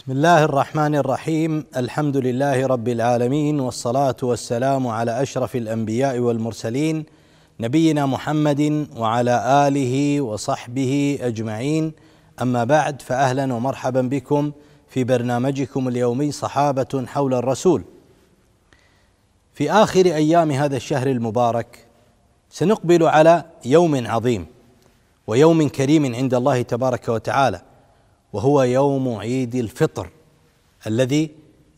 بسم الله الرحمن الرحيم الحمد لله رب العالمين والصلاه والسلام على اشرف الانبياء والمرسلين نبينا محمد وعلى اله وصحبه اجمعين اما بعد فاهلا ومرحبا بكم في برنامجكم اليومي صحابه حول الرسول في اخر ايام هذا الشهر المبارك سنقبل على يوم عظيم ويوم كريم عند الله تبارك وتعالى وهو يوم عيد الفطر الذي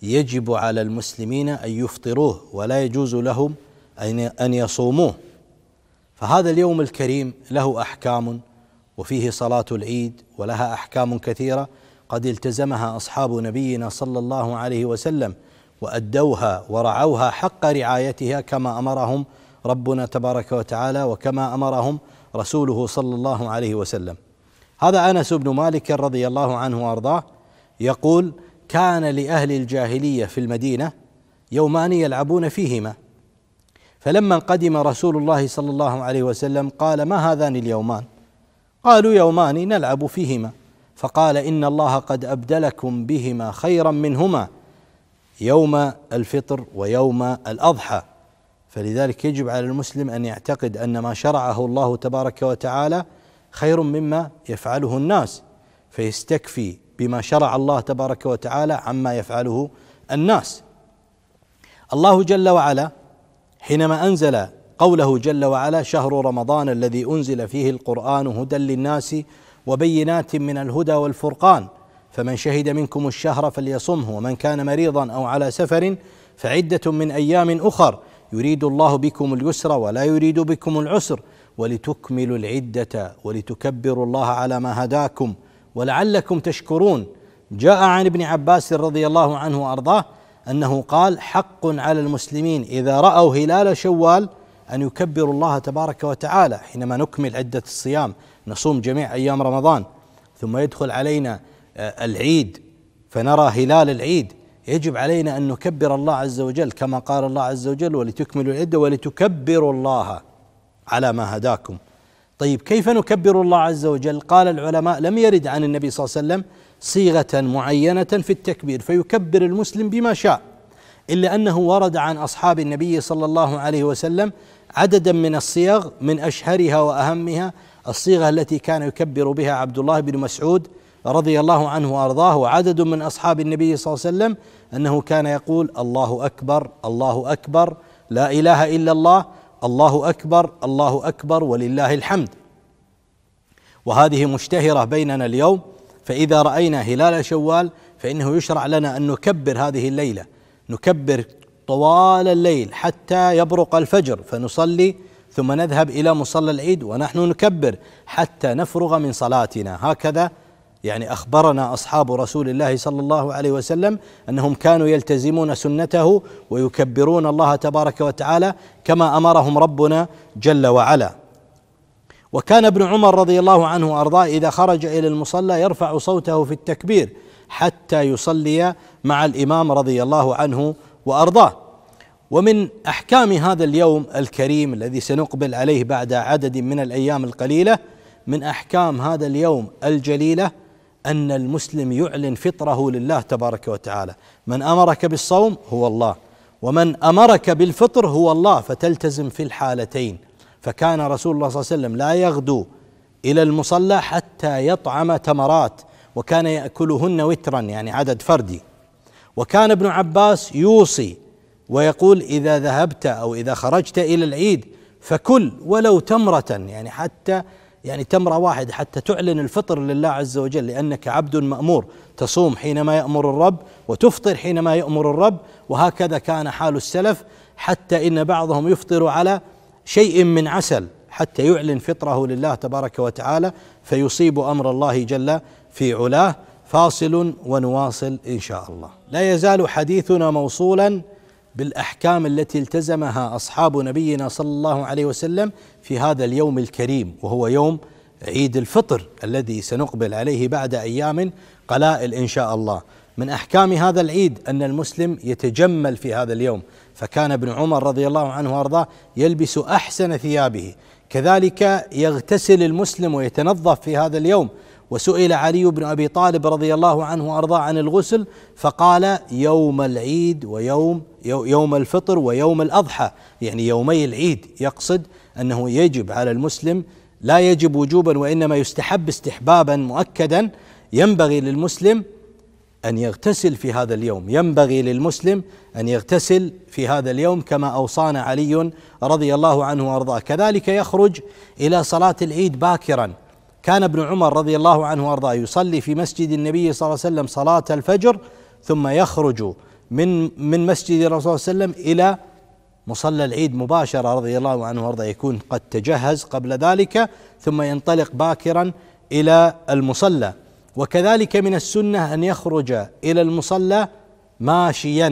يجب على المسلمين ان يفطروه ولا يجوز لهم ان يصوموه فهذا اليوم الكريم له احكام وفيه صلاه العيد ولها احكام كثيره قد التزمها اصحاب نبينا صلى الله عليه وسلم وادوها ورعوها حق رعايتها كما امرهم ربنا تبارك وتعالى وكما امرهم رسوله صلى الله عليه وسلم هذا انس بن مالك رضي الله عنه وارضاه يقول كان لاهل الجاهليه في المدينه يومان يلعبون فيهما فلما قدم رسول الله صلى الله عليه وسلم قال ما هذان اليومان قالوا يومان نلعب فيهما فقال ان الله قد ابدلكم بهما خيرا منهما يوم الفطر ويوم الاضحى فلذلك يجب على المسلم ان يعتقد ان ما شرعه الله تبارك وتعالى خير مما يفعله الناس فيستكفي بما شرع الله تبارك وتعالى عما يفعله الناس الله جل وعلا حينما انزل قوله جل وعلا شهر رمضان الذي انزل فيه القران هدى للناس وبينات من الهدى والفرقان فمن شهد منكم الشهر فليصمه ومن كان مريضا او على سفر فعده من ايام اخر يريد الله بكم اليسر ولا يريد بكم العسر ولتكملوا العدة ولتكبروا الله على ما هداكم ولعلكم تشكرون جاء عن ابن عباس رضي الله عنه وأرضاه أنه قال حق على المسلمين إذا رأوا هلال شوال أن يكبروا الله تبارك وتعالى حينما نكمل عدة الصيام نصوم جميع أيام رمضان ثم يدخل علينا آه، العيد فنرى هلال العيد يجب علينا أن نكبر الله عز وجل كما قال الله عز وجل ولتكملوا العدة ولتكبروا الله على ما هداكم طيب كيف نكبر الله عز وجل قال العلماء لم يرد عن النبي صلى الله عليه وسلم صيغه معينه في التكبير فيكبر المسلم بما شاء الا انه ورد عن اصحاب النبي صلى الله عليه وسلم عددا من الصيغ من اشهرها واهمها الصيغه التي كان يكبر بها عبد الله بن مسعود رضي الله عنه وارضاه وعدد من اصحاب النبي صلى الله عليه وسلم انه كان يقول الله اكبر الله اكبر لا اله الا الله الله اكبر الله اكبر ولله الحمد وهذه مشتهره بيننا اليوم فاذا راينا هلال شوال فانه يشرع لنا ان نكبر هذه الليله نكبر طوال الليل حتى يبرق الفجر فنصلي ثم نذهب الى مصلى العيد ونحن نكبر حتى نفرغ من صلاتنا هكذا يعني اخبرنا اصحاب رسول الله صلى الله عليه وسلم انهم كانوا يلتزمون سنته ويكبرون الله تبارك وتعالى كما امرهم ربنا جل وعلا وكان ابن عمر رضي الله عنه وارضاه اذا خرج الى المصلى يرفع صوته في التكبير حتى يصلي مع الامام رضي الله عنه وارضاه ومن احكام هذا اليوم الكريم الذي سنقبل عليه بعد عدد من الايام القليله من احكام هذا اليوم الجليله أن المسلم يعلن فطره لله تبارك وتعالى من أمرك بالصوم هو الله ومن أمرك بالفطر هو الله فتلتزم في الحالتين فكان رسول الله صلى الله عليه وسلم لا يغدو إلى المصلى حتى يطعم تمرات وكان يأكلهن وترا يعني عدد فردي وكان ابن عباس يوصي ويقول إذا ذهبت أو إذا خرجت إلى العيد فكل ولو تمرة يعني حتى يعني تمرة واحدة حتى تعلن الفطر لله عز وجل لأنك عبد مأمور تصوم حينما يأمر الرب وتفطر حينما يأمر الرب وهكذا كان حال السلف حتى إن بعضهم يفطر على شيء من عسل حتى يعلن فطره لله تبارك وتعالى فيصيب أمر الله جل في علاه فاصل ونواصل إن شاء الله لا يزال حديثنا موصولا بالاحكام التي التزمها اصحاب نبينا صلى الله عليه وسلم في هذا اليوم الكريم وهو يوم عيد الفطر الذي سنقبل عليه بعد ايام قلائل ان شاء الله من احكام هذا العيد ان المسلم يتجمل في هذا اليوم فكان ابن عمر رضي الله عنه وارضاه يلبس احسن ثيابه كذلك يغتسل المسلم ويتنظف في هذا اليوم وسئل علي بن ابي طالب رضي الله عنه وارضاه عن الغسل فقال يوم العيد ويوم يوم الفطر ويوم الاضحى يعني يومي العيد يقصد انه يجب على المسلم لا يجب وجوبا وانما يستحب استحبابا مؤكدا ينبغي للمسلم ان يغتسل في هذا اليوم ينبغي للمسلم ان يغتسل في هذا اليوم كما اوصانا علي رضي الله عنه وارضاه كذلك يخرج الى صلاه العيد باكرا كان ابن عمر رضي الله عنه وارضاه يصلي في مسجد النبي صلى الله عليه وسلم صلاه الفجر ثم يخرج من من مسجد الرسول صلى الله عليه وسلم الى مصلى العيد مباشره رضي الله عنه وارضاه يكون قد تجهز قبل ذلك ثم ينطلق باكرا الى المصلى وكذلك من السنه ان يخرج الى المصلى ماشيا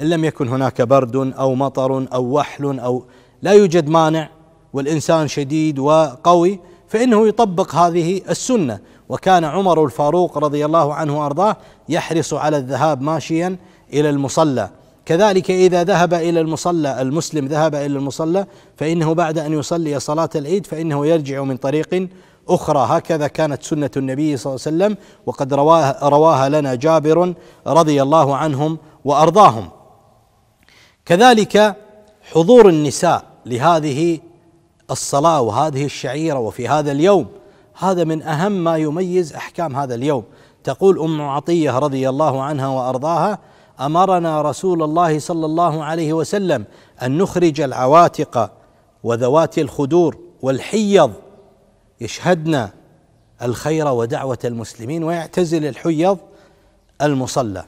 ان لم يكن هناك برد او مطر او وحل او لا يوجد مانع والانسان شديد وقوي فإنه يطبق هذه السنة وكان عمر الفاروق رضي الله عنه وأرضاه يحرص على الذهاب ماشيا إلى المصلى كذلك إذا ذهب إلى المصلى المسلم ذهب إلى المصلى فإنه بعد أن يصلي صلاة العيد فإنه يرجع من طريق أخرى هكذا كانت سنة النبي صلى الله عليه وسلم وقد رواها, رواها لنا جابر رضي الله عنهم وأرضاهم كذلك حضور النساء لهذه الصلاه وهذه الشعيره وفي هذا اليوم هذا من اهم ما يميز احكام هذا اليوم تقول ام عطيه رضي الله عنها وارضاها امرنا رسول الله صلى الله عليه وسلم ان نخرج العواتق وذوات الخدور والحيض يشهدن الخير ودعوه المسلمين ويعتزل الحيض المصلى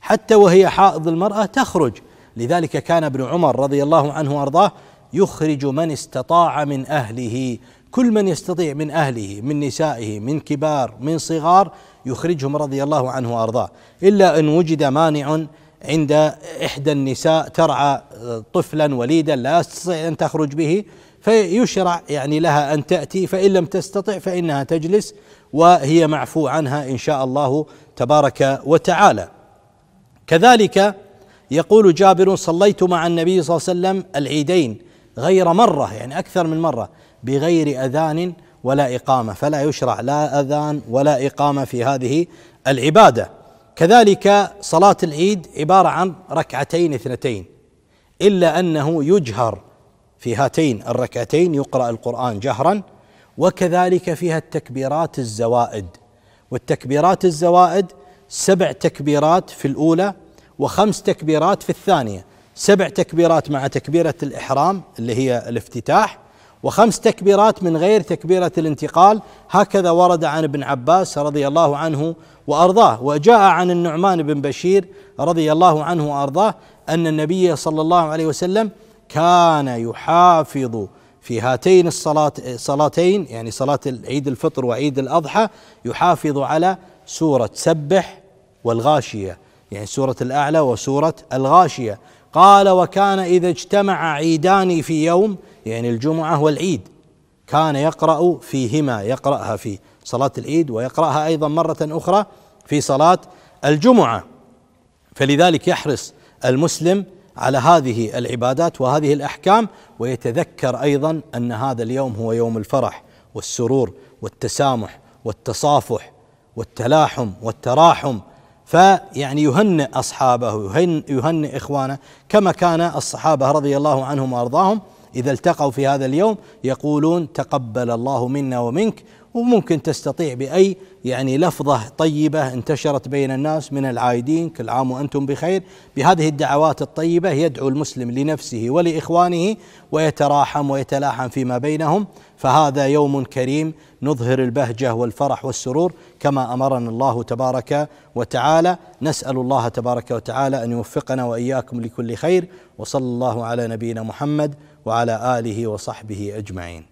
حتى وهي حائض المراه تخرج لذلك كان ابن عمر رضي الله عنه وارضاه يخرج من استطاع من اهله كل من يستطيع من اهله من نسائه من كبار من صغار يخرجهم رضي الله عنه وارضاه الا ان وجد مانع عند احدى النساء ترعى آه، طفلا وليدا لا تستطيع ان تخرج به فيشرع يعني لها ان تاتي فان لم تستطع فانها تجلس وهي معفو عنها ان شاء الله تبارك وتعالى كذلك يقول جابر صليت مع النبي صلى الله عليه وسلم العيدين غير مرة يعني أكثر من مرة بغير أذان ولا إقامة فلا يشرع لا أذان ولا إقامة في هذه العبادة كذلك صلاة العيد عبارة عن ركعتين اثنتين إلا أنه يجهر في هاتين الركعتين يقرأ القرآن جهرا وكذلك فيها التكبيرات الزوائد والتكبيرات الزوائد سبع تكبيرات في الأولى وخمس تكبيرات في الثانية سبع تكبيرات مع تكبيرة الإحرام اللي هي الافتتاح وخمس تكبيرات من غير تكبيرة الانتقال هكذا ورد عن ابن عباس رضي الله عنه وأرضاه وجاء عن النعمان بن بشير رضي الله عنه وأرضاه أن النبي صلى الله عليه وسلم كان يحافظ في هاتين الصلاتين صلاتين يعني صلاة عيد الفطر وعيد الأضحى يحافظ على سورة سبح والغاشية يعني سورة الأعلى وسورة الغاشية قال وكان إذا اجتمع عيدان في يوم يعني الجمعة والعيد كان يقرأ فيهما يقرأها في صلاة العيد ويقرأها أيضا مرة أخرى في صلاة الجمعة فلذلك يحرص المسلم على هذه العبادات وهذه الأحكام ويتذكر أيضا أن هذا اليوم هو يوم الفرح والسرور والتسامح والتصافح والتلاحم والتراحم فيعني يهنئ أصحابه يهنئ إخوانه كما كان الصحابة رضي الله عنهم وأرضاهم إذا التقوا في هذا اليوم يقولون تقبل الله منا ومنك وممكن تستطيع بأي يعني لفظة طيبة انتشرت بين الناس من العايدين كل عام وأنتم بخير بهذه الدعوات الطيبة يدعو المسلم لنفسه ولإخوانه ويتراحم ويتلاحم فيما بينهم فهذا يوم كريم نظهر البهجة والفرح والسرور كما أمرنا الله تبارك وتعالى نسأل الله تبارك وتعالى أن يوفقنا وإياكم لكل خير وصلى الله على نبينا محمد وعلى آله وصحبه أجمعين